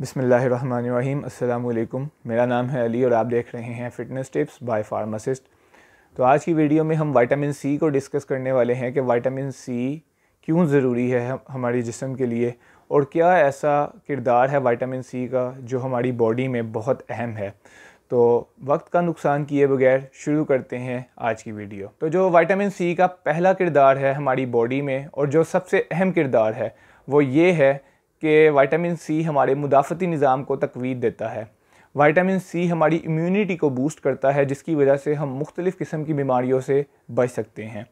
बसमीम अल्लाम मेरा नाम है अली और आप देख रहे हैं फ़िटनेस टिप्स बाय फार्मासिस्ट तो आज की वीडियो में हम विटामिन सी को डिस्कस करने वाले हैं कि विटामिन सी क्यों ज़रूरी है हमारे जिसम के लिए और क्या ऐसा किरदार है विटामिन सी का जो हमारी बॉडी में बहुत अहम है तो वक्त का नुकसान किए बगैर शुरू करते हैं आज की वीडियो तो जो विटामिन सी का पहला किरदार है हमारी बॉडी में और जो सबसे अहम किरदार है वो ये है कि वाइटामिन सी हमारे मुदाफ़ती निज़ाम को तकवीद देता है वाइटामिन सी हमारी इम्यूनिटी को बूस्ट करता है जिसकी वजह से हम मुख्तलिफ़ किस्म की बीमारियों से बच सकते हैं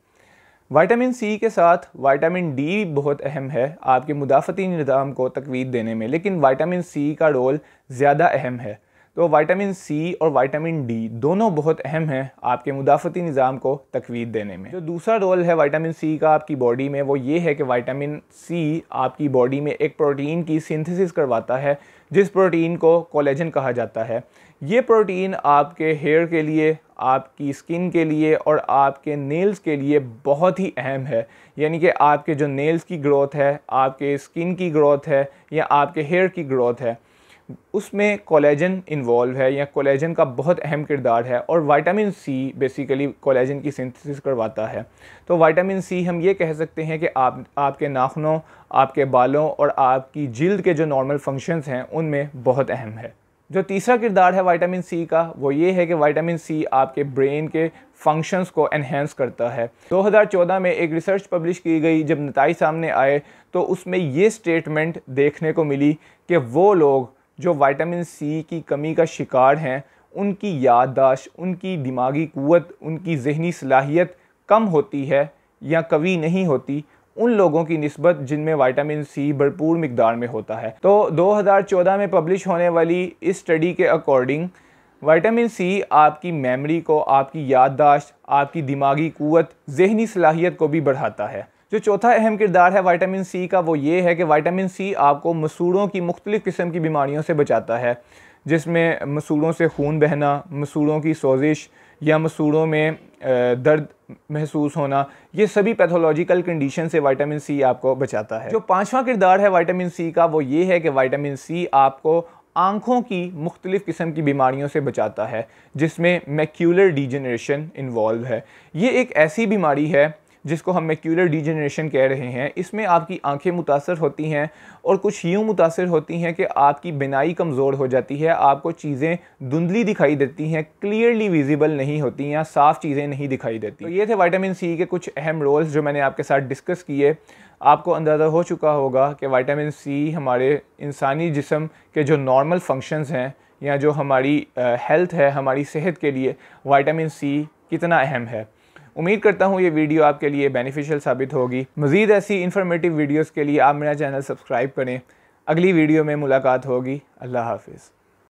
वाइटामिन सी के साथ वाइटामिन डी बहुत अहम है आपके मुदाफ़ती निज़ाम को तकवीद देने में लेकिन वाइटामिन सी का रोल ज़्यादा अहम है तो विटामिन सी और विटामिन डी दोनों बहुत अहम हैं आपके मुदाफ़ती निज़ाम को तकवीद देने में जो दूसरा रोल है विटामिन सी का आपकी बॉडी में वो ये है कि विटामिन सी आपकी बॉडी में एक प्रोटीन की सिंथेसिस करवाता है जिस प्रोटीन को कोलेजन कहा जाता है ये प्रोटीन आपके हेयर के लिए आपकी स्किन के लिए और आपके नेल्स के लिए बहुत ही अहम है यानी कि आपके जो नेल्स की ग्रोथ है आपके स्किन की ग्रोथ है या आपके हेयर की ग्रोथ है उसमें कोलेजन इन्वॉल्व है या कोलेजन का बहुत अहम किरदार है और वाइटामिन सी बेसिकली कोलेजन की सिंथेसिस करवाता है तो वाइटामिन सी हम ये कह सकते हैं कि आप आपके नाखनों आपके बालों और आपकी जिल्द के जो नॉर्मल फंक्शंस हैं उनमें बहुत अहम है जो तीसरा किरदार है वाइटामिन सी का वो ये है कि वाइटामिन सी आपके ब्रेन के फंक्शंस को एनहेंस करता है 2014 में एक रिसर्च पब्लिश की गई जब नतज सामने आए तो उसमें ये स्टेटमेंट देखने को मिली कि वो लोग जो विटामिन सी की कमी का शिकार हैं उनकी याददाश्त उनकी दिमागी क़वत उनकी जहनी सलाहियत कम होती है या कवी नहीं होती उन लोगों की नस्बत जिनमें विटामिन सी भरपूर मकदार में होता है तो 2014 में पब्लिश होने वाली इस स्टडी के अकॉर्डिंग विटामिन सी आपकी मेमोरी को आपकी याददाश्त आपकी दिमागी क़वत जहनी सलाहियत को भी बढ़ाता है जो चौथा अहम किरदार है वाइटामिन सी का वो ये है कि वाइटामिन सी आपको मसूड़ों की मुख्तलिफ़ किस्म की बीमारियों से बचाता है जिसमें मसूड़ों से खून बहना मसूड़ों की सोजिश या मसूड़ों में दर्द महसूस होना ये सभी पैथोलॉजिकल कंडीशन से विटामिन सी आपको बचाता है जो पांचवा किरदार है विटामिन सी का वो ये है कि विटामिन सी आपको आँखों की मुख्तलिफ़ किस्म की बीमारियों से बचाता है जिसमें मैक्यूलर डीजनरेशन इन्वॉल्व है ये एक ऐसी बीमारी है जिसको हम मैक्यूलर डिजेनरेशन कह रहे हैं इसमें आपकी आंखें मुतासर होती हैं और कुछ यूँ मुतासर होती हैं कि आपकी बिनाई कमज़ोर हो जाती है आपको चीज़ें धुंधली दिखाई देती हैं क्लियरली विजिबल नहीं होती या साफ़ चीज़ें नहीं दिखाई देती तो ये थे वाइटामिन सी के कुछ अहम रोल्स जो मैंने आपके साथ डिस्कस किए आपको अंदाज़ा हो चुका होगा कि वाइटामिन सी हमारे इंसानी जिसम के जो नॉर्मल फंक्शंस हैं या जो हमारी हेल्थ है हमारी सेहत के लिए वाइटामिन सी कितना अहम है उम्मीद करता हूँ ये वीडियो आपके लिए बेनिफिशियल साबित होगी मज़ीद ऐसी इन्फॉर्मेटिव वीडियोज़ के लिए आप मेरा चैनल सब्सक्राइब करें अगली वीडियो में मुलाकात होगी अल्लाह हाफिज़